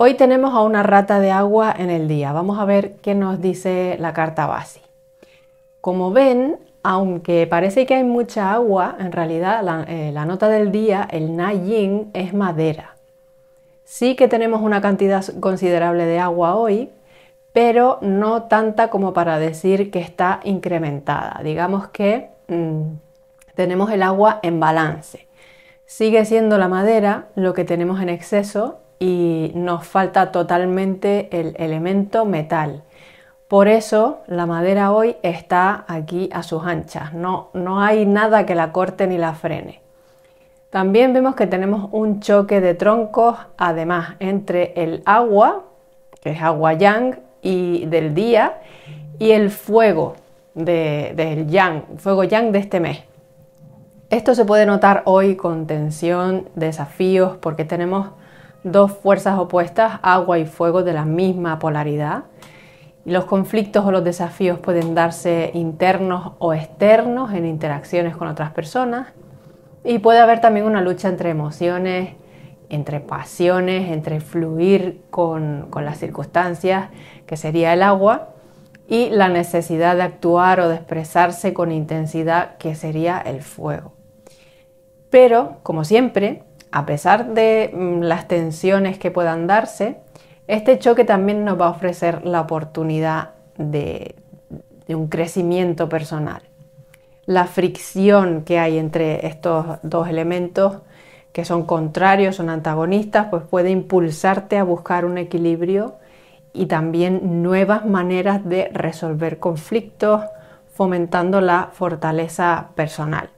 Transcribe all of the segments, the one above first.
Hoy tenemos a una rata de agua en el día. Vamos a ver qué nos dice la carta base. Como ven, aunque parece que hay mucha agua, en realidad la, eh, nota del día, el nayin, es madera. Sí que tenemos una cantidad considerable de agua hoy, pero no tanta como para decir que está incrementada. Digamos que mm, tenemos el agua en balance. Sigue siendo la madera lo que tenemos en exceso y nos falta totalmente el elemento metal. Por eso la madera hoy está aquí a sus anchas, no, no hay nada que la corte ni la frene. También vemos que tenemos un choque de troncos, además, entre el agua, que es agua yang, y del día, y el fuego de, del yang, fuego yang de este mes. Esto se puede notar hoy con tensión, desafíos, porque tenemos dos fuerzas opuestas, agua y fuego de la misma polaridad. Los conflictos o los desafíos pueden darse internos o externos en interacciones con otras personas. Y puede haber también una lucha entre emociones, entre pasiones, entre fluir con, con las circunstancias, que sería el agua, y la necesidad de actuar o de expresarse con intensidad, que sería el fuego. Pero, como siempre, a pesar de mm, las tensiones que puedan darse, este choque también nos va a ofrecer la oportunidad de, un crecimiento personal. La fricción que hay entre estos dos elementos que son contrarios, son antagonistas, pues puede impulsarte a buscar un equilibrio y también nuevas maneras de resolver conflictos, fomentando la fortaleza personal.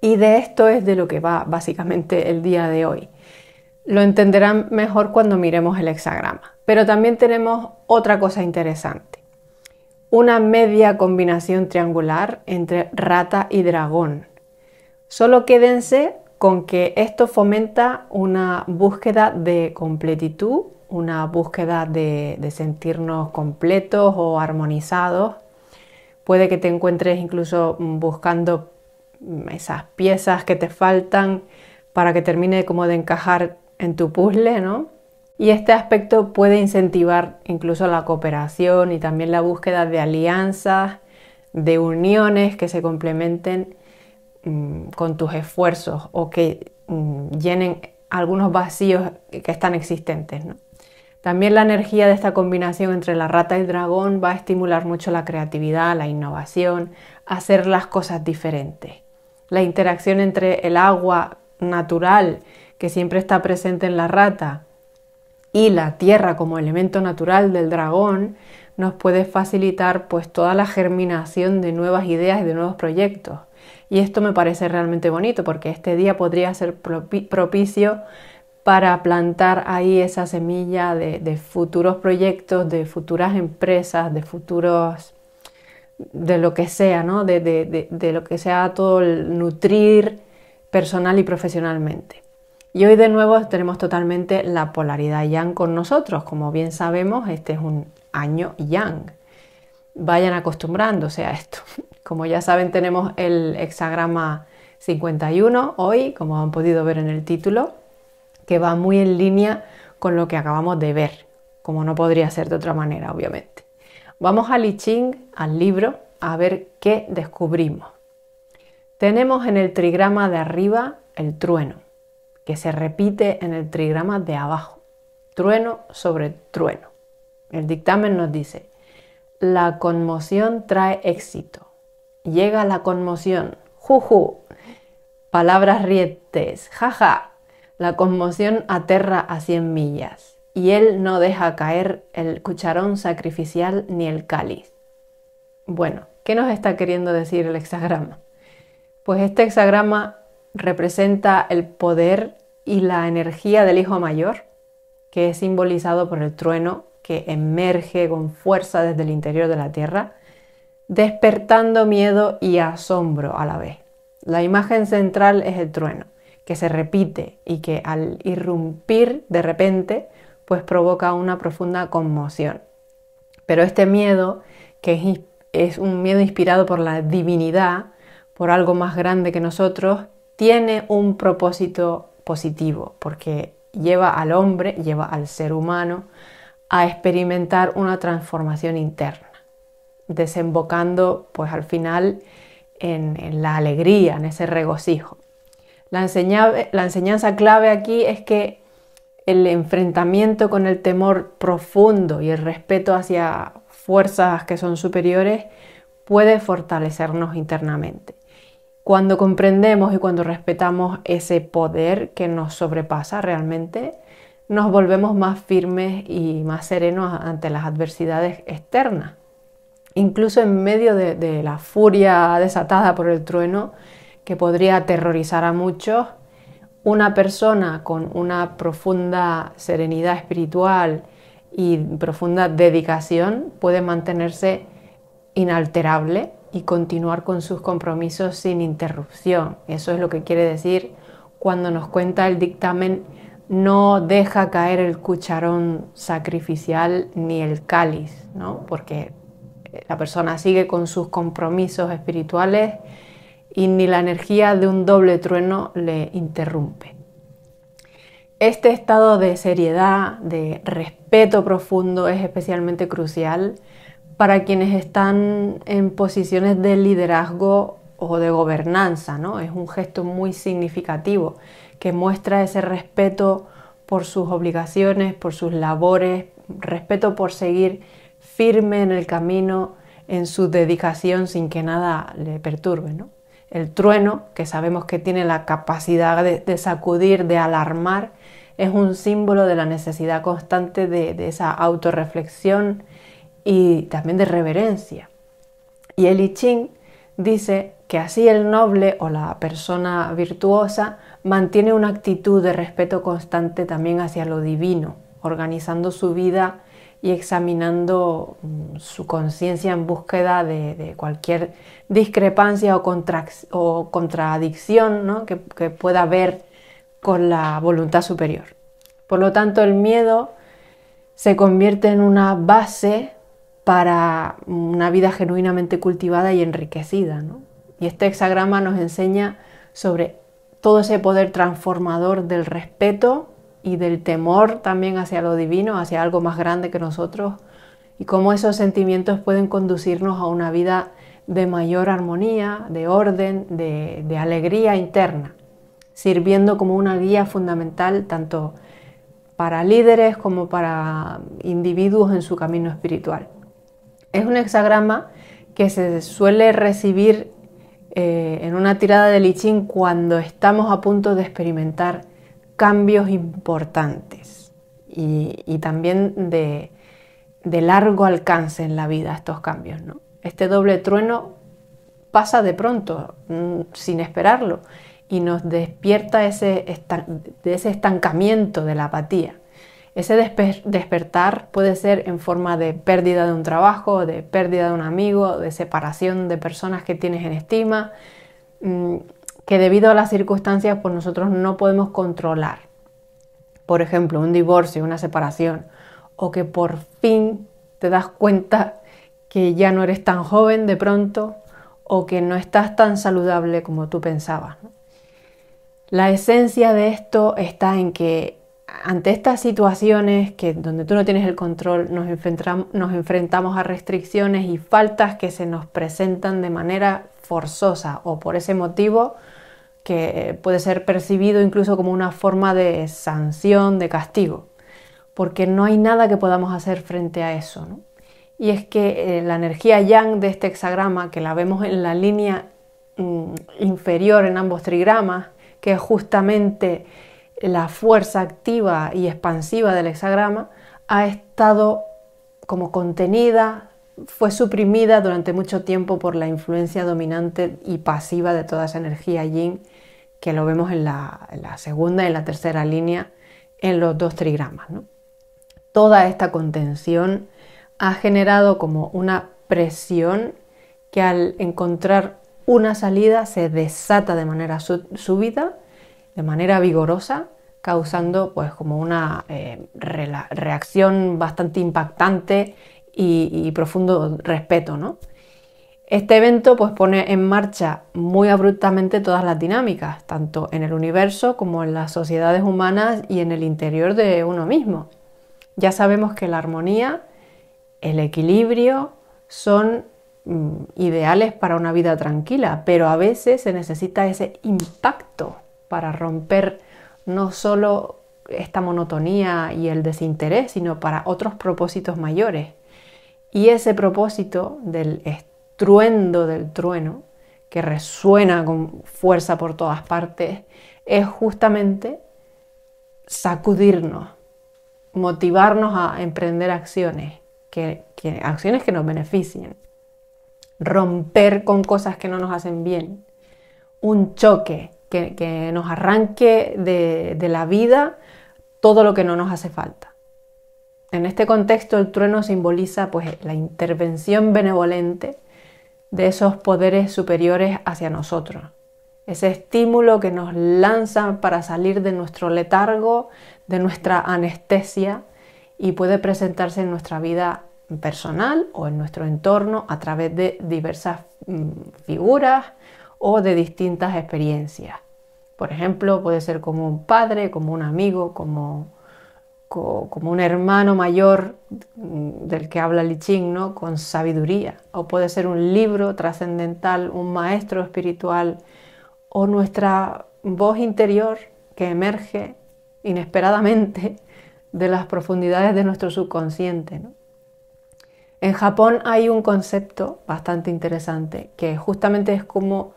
Y de esto es de lo que va básicamente el día de hoy. Lo entenderán mejor cuando miremos el hexagrama. Pero también tenemos otra cosa interesante. Una media combinación triangular entre rata y dragón. Solo quédense con que esto fomenta una búsqueda de completitud, una búsqueda de, de, sentirnos completos o armonizados. Puede que te encuentres incluso buscando esas piezas que te faltan para que termine como de encajar en tu puzzle, ¿no? Y este aspecto puede incentivar incluso la cooperación y también la búsqueda de alianzas, de uniones que se complementen mm, con tus esfuerzos o que mm, llenen algunos vacíos que están existentes. ¿no? También la energía de esta combinación entre la rata y el dragón va a estimular mucho la creatividad, la innovación, hacer las cosas diferentes la interacción entre el agua natural que siempre está presente en la rata y la tierra como elemento natural del dragón nos puede facilitar pues toda la germinación de nuevas ideas y de nuevos proyectos. Y esto me parece realmente bonito porque este día podría ser propicio para plantar ahí esa semilla de, de futuros proyectos, de futuras empresas, de futuros de lo que sea, ¿no? de, de, lo que sea todo el nutrir personal y profesionalmente. Y hoy de nuevo tenemos totalmente la polaridad yang con nosotros. Como bien sabemos, este es un año yang. Vayan acostumbrándose a esto. Como ya saben, tenemos el hexagrama 51 hoy, como han podido ver en el título, que va muy en línea con lo que acabamos de ver, como no podría ser de otra manera, obviamente. Vamos al I Ching, al libro, a ver qué descubrimos. Tenemos en el trigrama de arriba el trueno, que se repite en el trigrama de abajo. Trueno sobre trueno. El dictamen nos dice, la conmoción trae éxito. Llega la conmoción. Juju. Palabras rietes. Jaja. La conmoción aterra a 100 millas y él no deja caer el cucharón sacrificial ni el cáliz. Bueno, ¿qué nos está queriendo decir el hexagrama? Pues este hexagrama representa el poder y la energía del Hijo Mayor, que es simbolizado por el trueno que emerge con fuerza desde el interior de la Tierra, despertando miedo y asombro a la vez. La imagen central es el trueno, que se repite y que al irrumpir de repente pues provoca una profunda conmoción. Pero este miedo, que es, un miedo inspirado por la divinidad, por algo más grande que nosotros, tiene un propósito positivo, porque lleva al hombre, lleva al ser humano a experimentar una transformación interna, desembocando pues al final en, la alegría, en ese regocijo. la enseñanza clave aquí es que el enfrentamiento con el temor profundo y el respeto hacia fuerzas que son superiores puede fortalecernos internamente. Cuando comprendemos y cuando respetamos ese poder que nos sobrepasa realmente, nos volvemos más firmes y más serenos ante las adversidades externas. Incluso en medio de, la furia desatada por el trueno, que podría aterrorizar a muchos, una persona con una profunda serenidad espiritual y profunda dedicación puede mantenerse inalterable y continuar con sus compromisos sin interrupción. Eso es lo que quiere decir cuando nos cuenta el dictamen no deja caer el cucharón sacrificial ni el cáliz, ¿no? porque la persona sigue con sus compromisos espirituales y ni la energía de un doble trueno le interrumpe. Este estado de seriedad, de respeto profundo es especialmente crucial para quienes están en posiciones de liderazgo o de gobernanza, ¿no? Es un gesto muy significativo que muestra ese respeto por sus obligaciones, por sus labores, respeto por seguir firme en el camino, en su dedicación sin que nada le perturbe, ¿no? El trueno, que sabemos que tiene la capacidad de, sacudir, de alarmar, es un símbolo de la necesidad constante de, esa autorreflexión y también de reverencia. Y el I Ching dice que así el noble o la persona virtuosa mantiene una actitud de respeto constante también hacia lo divino, organizando su vida y examinando mm, su conciencia en búsqueda de, cualquier discrepancia o, contradicción que, pueda haber con la voluntad superior. Por lo tanto, el miedo se convierte en una base para una vida genuinamente cultivada y enriquecida. Y este hexagrama nos enseña sobre todo ese poder transformador del respeto y del temor también hacia lo divino, hacia algo más grande que nosotros, y cómo esos sentimientos pueden conducirnos a una vida de mayor armonía, de orden, de, alegría interna, sirviendo como una guía fundamental tanto para líderes como para individuos en su camino espiritual. Es un hexagrama que se suele recibir eh, en una tirada de lichín cuando estamos a punto de experimentar cambios importantes y, también de, largo alcance en la vida estos cambios. ¿no? Este doble trueno pasa de pronto, mm, sin esperarlo, y nos despierta ese de ese estancamiento de la apatía. Ese despertar puede ser en forma de pérdida de un trabajo, de pérdida de un amigo, de separación de personas que tienes en estima. Mm, que debido a las circunstancias por pues, nosotros no podemos controlar. Por ejemplo, un divorcio, una separación, o que por fin te das cuenta que ya no eres tan joven de pronto, o que no estás tan saludable como tú pensabas. La esencia de esto está en que ante estas situaciones que donde tú no tienes el control, nos enfrentamos a restricciones y faltas que se nos presentan de manera forzosa o por ese motivo que puede ser percibido incluso como una forma de sanción, de castigo, porque no hay nada que podamos hacer frente a eso. Y es que eh, la energía yang de este hexagrama, que la vemos en la línea mm, inferior en ambos trigramas, que es justamente la fuerza activa y expansiva del hexagrama, ha estado como contenida, fue suprimida durante mucho tiempo por la influencia dominante y pasiva de toda esa energía yin que lo vemos en la, segunda y en la tercera línea en los dos trigramas. ¿no? Toda esta contención ha generado como una presión que al encontrar una salida se desata de manera súbita, de manera vigorosa, causando pues como una eh, reacción bastante impactante y, y profundo respeto, ¿no? Este evento pues, pone en marcha muy abruptamente todas las dinámicas, tanto en el universo como en las sociedades humanas y en el interior de uno mismo. Ya sabemos que la armonía, el equilibrio son mm, ideales para una vida tranquila, pero a veces se necesita ese impacto para romper no solo esta monotonía y el desinterés, sino para otros propósitos mayores. Y ese propósito del truendo del trueno, que resuena con fuerza por todas partes, es justamente sacudirnos, motivarnos a emprender acciones, que, acciones que nos beneficien, romper con cosas que no nos hacen bien, un choque que, nos arranque de, de la vida todo lo que no nos hace falta. En este contexto el trueno simboliza pues la intervención benevolente de esos poderes superiores hacia nosotros. Ese estímulo que nos lanza para salir de nuestro letargo, de nuestra anestesia y puede presentarse en nuestra vida personal o en nuestro entorno a través de diversas mm, figuras o de distintas experiencias. Por ejemplo, puede ser como un padre, como un amigo, como como un hermano mayor del que habla Li ¿no? con sabiduría, o puede ser un libro trascendental, un maestro espiritual, o nuestra voz interior que emerge inesperadamente de las profundidades de nuestro subconsciente. En Japón hay un concepto bastante interesante que justamente es como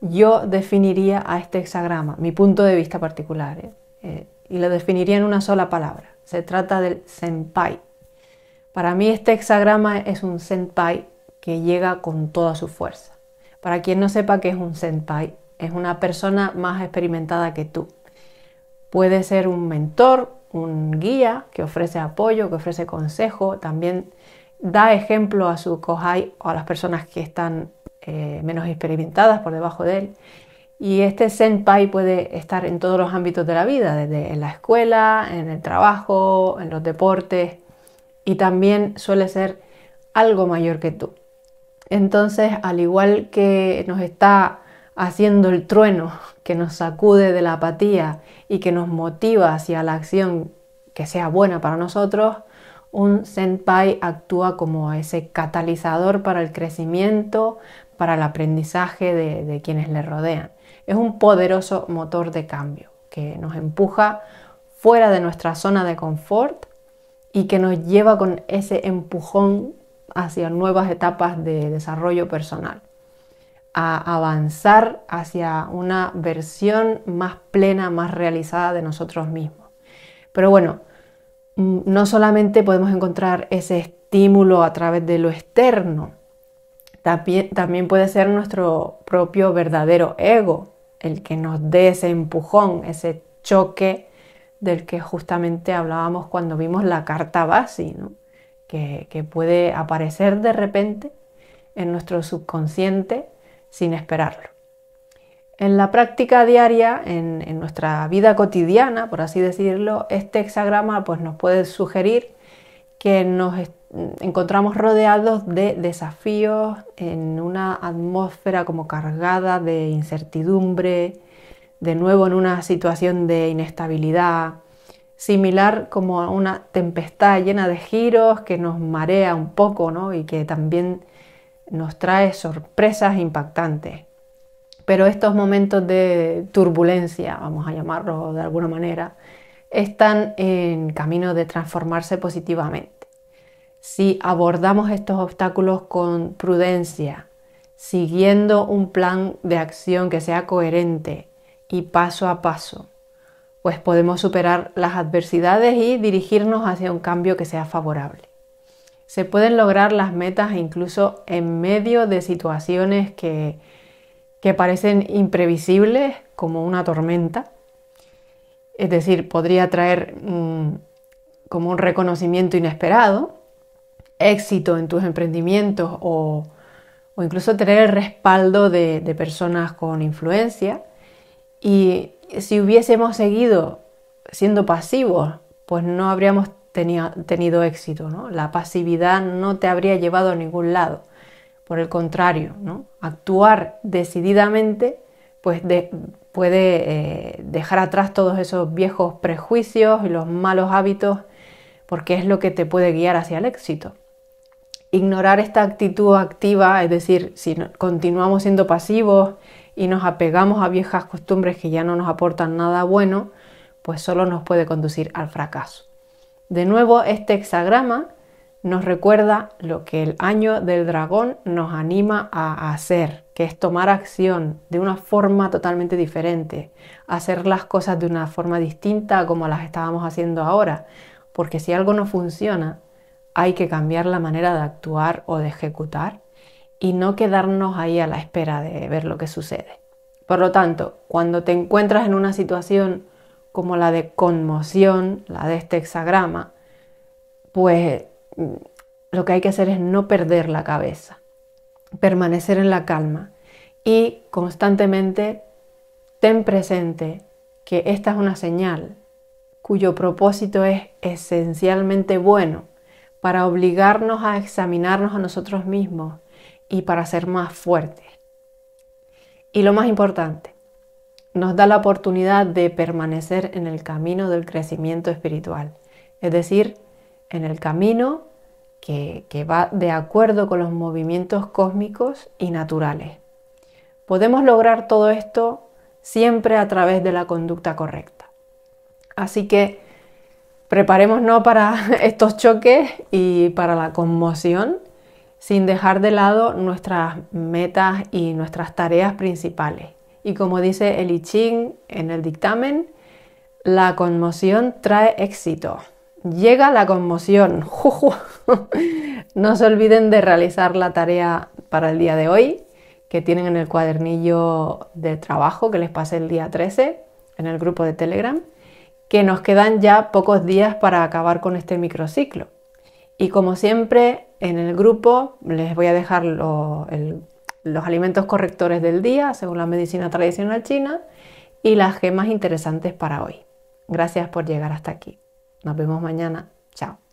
yo definiría a este hexagrama, mi punto de vista particular. ¿eh? eh y lo definiría en una sola palabra. Se trata del senpai. Para mí este hexagrama es un senpai que llega con toda su fuerza. Para quien no sepa qué es un senpai, es una persona más experimentada que tú. Puede ser un mentor, un guía que ofrece apoyo, que ofrece consejo, también da ejemplo a su kohai o a las personas que están eh, menos experimentadas por debajo de él. Y este senpai puede estar en todos los ámbitos de la vida, desde en la escuela, en el trabajo, en los deportes, y también suele ser algo mayor que tú. Entonces, al igual que nos está haciendo el trueno que nos sacude de la apatía y que nos motiva hacia la acción que sea buena para nosotros, un senpai actúa como ese catalizador para el crecimiento, para el aprendizaje de quienes le rodean es un poderoso motor de cambio que nos empuja fuera de nuestra zona de confort y que nos lleva con ese empujón hacia nuevas etapas de desarrollo personal, a avanzar hacia una versión más plena, más realizada de nosotros mismos. Pero bueno, mm, no solamente podemos encontrar ese estímulo a través de lo externo, también, también puede ser nuestro propio verdadero ego, el que nos dé ese empujón, ese choque del que justamente hablábamos cuando vimos la carta base, que, puede aparecer de repente en nuestro subconsciente sin esperarlo. En la práctica diaria, en, en, nuestra vida cotidiana, por así decirlo, este hexagrama pues, nos puede sugerir que nos Mm, encontramos rodeados de desafíos en una atmósfera como cargada de incertidumbre, de nuevo en una situación de inestabilidad, similar como a una tempestad llena de giros que nos marea un poco ¿no? y que también nos trae sorpresas impactantes. Pero estos momentos de turbulencia, vamos a llamarlo de alguna manera, están en camino de transformarse positivamente si abordamos estos obstáculos con prudencia, siguiendo un plan de acción que sea coherente y paso a paso, pues podemos superar las adversidades y dirigirnos hacia un cambio que sea favorable. Se pueden lograr las metas incluso en medio de situaciones que, que parecen imprevisibles, como una tormenta. Es decir, podría traer mm, como un reconocimiento inesperado, éxito en tus emprendimientos o, incluso tener el respaldo de, personas con influencia. Y si hubiésemos seguido siendo pasivos, pues no habríamos tenido, éxito, La pasividad no te habría llevado a ningún lado. Por el contrario, ¿no? Actuar decididamente pues puede eh, dejar atrás todos esos viejos prejuicios y los malos hábitos porque es lo que te puede guiar hacia el éxito ignorar esta actitud activa, es decir, si continuamos siendo pasivos y nos apegamos a viejas costumbres que ya no nos aportan nada bueno, pues solo nos puede conducir al fracaso. De nuevo, este hexagrama nos recuerda lo que el año del dragón nos anima a hacer, que es tomar acción de una forma totalmente diferente, hacer las cosas de una forma distinta como las estábamos haciendo ahora, porque si algo no funciona, hay que cambiar la manera de actuar o de ejecutar y no quedarnos ahí a la espera de ver lo que sucede. Por lo tanto, cuando te encuentras en una situación como la de conmoción, la de este hexagrama, pues mm, lo que hay que hacer es no perder la cabeza, permanecer en la calma y constantemente ten presente que esta es una señal cuyo propósito es esencialmente bueno para obligarnos a examinarnos a nosotros mismos y para ser más fuertes. Y lo más importante, nos da la oportunidad de permanecer en el camino del crecimiento espiritual, es decir, en el camino que, va de acuerdo con los movimientos cósmicos y naturales. Podemos lograr todo esto siempre a través de la conducta correcta. Así que Preparémonos para estos choques y para la conmoción sin dejar de lado nuestras metas y nuestras tareas principales. Y como dice el Ching en el dictamen, la conmoción trae éxito. Llega la conmoción. no se olviden de realizar la tarea para el día de hoy que tienen en el cuadernillo de trabajo que les pasé el día 13 en el grupo de Telegram que nos quedan ya pocos días para acabar con este microciclo. Y como siempre, en el grupo les voy a dejar los alimentos correctores del día, según la medicina tradicional china, y las gemas interesantes para hoy. Gracias por llegar hasta aquí. Nos vemos mañana. Chao.